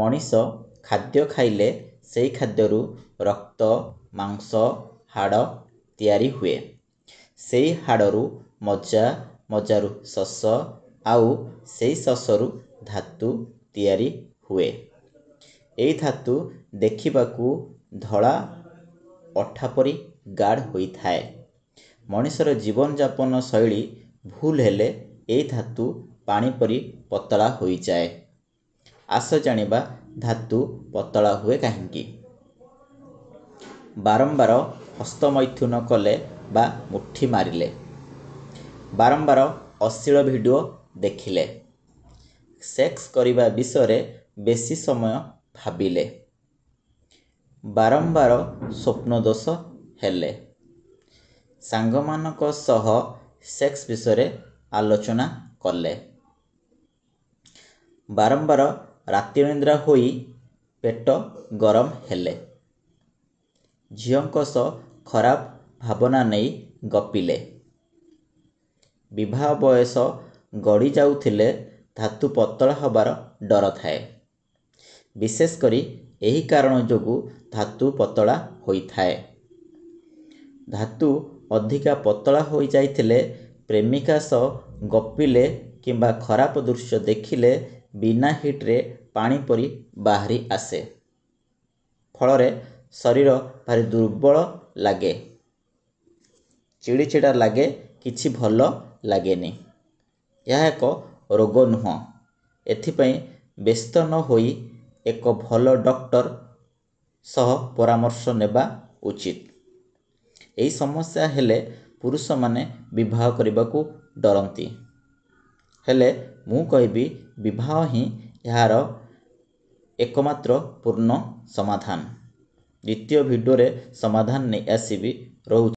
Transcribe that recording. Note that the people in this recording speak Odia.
ମଣିଷ ଖାଦ୍ୟ ଖାଇଲେ ସେହି ଖାଦ୍ୟରୁ ରକ୍ତ ମାଂସ ହାଡ଼ ତିଆରି ହୁଏ ସେହି ହାଡ଼ରୁ ମଜା ମଜାରୁ ଶସ ଆଉ ସେହି ଶସରୁ ଧାତୁ ତିଆରି ହୁଏ ଏହି ଧାତୁ ଦେଖିବାକୁ ଧଳା ଅଠା ପରି ଗାଢ଼ ହୋଇଥାଏ ମଣିଷର ଜୀବନଯାପନ ଶୈଳୀ ଭୁଲ ହେଲେ ଏହି ଧାତୁ ପାଣି ପରି ପତଳା ହୋଇଯାଏ ଆସ ଜାଣିବା ଧାତୁ ପତଳା ହୁଏ କାହିଁକି ବାରମ୍ବାର ହସ୍ତମୈଥୁନ କଲେ ବା ମୁଠି ମାରିଲେ ବାରମ୍ବାର ଅଶ୍ଳୀଳ ଭିଡ଼ିଓ ଦେଖିଲେ ସେକ୍ସ କରିବା ବିଷୟରେ ବେଶୀ ସମୟ ଭାବିଲେ ବାରମ୍ବାର ସ୍ୱପ୍ନଦୋଷ ହେଲେ ସାଙ୍ଗମାନଙ୍କ ସହ ସେକ୍ସ ବିଷୟରେ ଆଲୋଚନା କଲେ ବାରମ୍ବାର ରାତି ନିଦ୍ରା ହୋଇ ପେଟ ଗରମ ହେଲେ ଝିଅଙ୍କ ସହ ଖରାପ ଭାବନା ନେଇ ଗପିଲେ ବିବାହ ବୟସ ଗଡ଼ିଯାଉଥିଲେ ଧାତୁ ପତଳା ହେବାର ଡର ଥାଏ ବିଶେଷ କରି ଏହି କାରଣ ଯୋଗୁଁ ଧାତୁ ପତଳା ହୋଇଥାଏ ଧାତୁ ଅଧିକା ପତଳା ହୋଇଯାଇଥିଲେ ପ୍ରେମିକା ସହ ଗପିଲେ କିମ୍ବା ଖରାପ ଦୃଶ୍ୟ ଦେଖିଲେ ବିନା ହିଟ୍ରେ ପାଣି ପରି ବାହାରି ଆସେ ଫଳରେ ଶରୀର ଭାରି ଦୁର୍ବଳ ଲାଗେ ଚିଡ଼ିଚିଡ଼ା ଲାଗେ କିଛି ଭଲ ଲାଗେନି ଏହା ଏକ ରୋଗ ନୁହଁ ଏଥିପାଇଁ ବ୍ୟସ୍ତ ନ ହୋଇ ଏକ ଭଲ ଡକ୍ଟର ସହ ପରାମର୍ଶ ନେବା ଉଚିତ ଏହି ସମସ୍ୟା ହେଲେ ପୁରୁଷମାନେ ବିବାହ କରିବାକୁ ଡରନ୍ତି ହେଲେ ମୁଁ କହିବି ବିବାହ ହିଁ ଏହାର ଏକମାତ୍ର ପୂର୍ଣ୍ଣ ସମାଧାନ ଦ୍ୱିତୀୟ ଭିଡ଼ିଓରେ ସମାଧାନ ନେଇ ଆସିବି ରହୁଛି